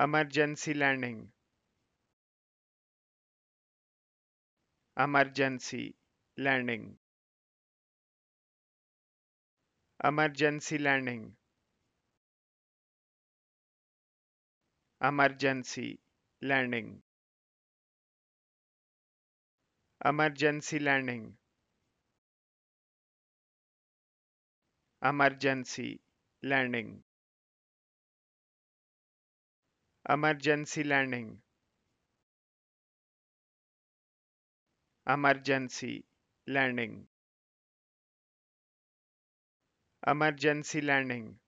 Emergency landing. Emergency landing. Emergency landing. Emergency landing. Emergency landing. Emergency landing. Emergency landing. Emergency landing. Emergency landing.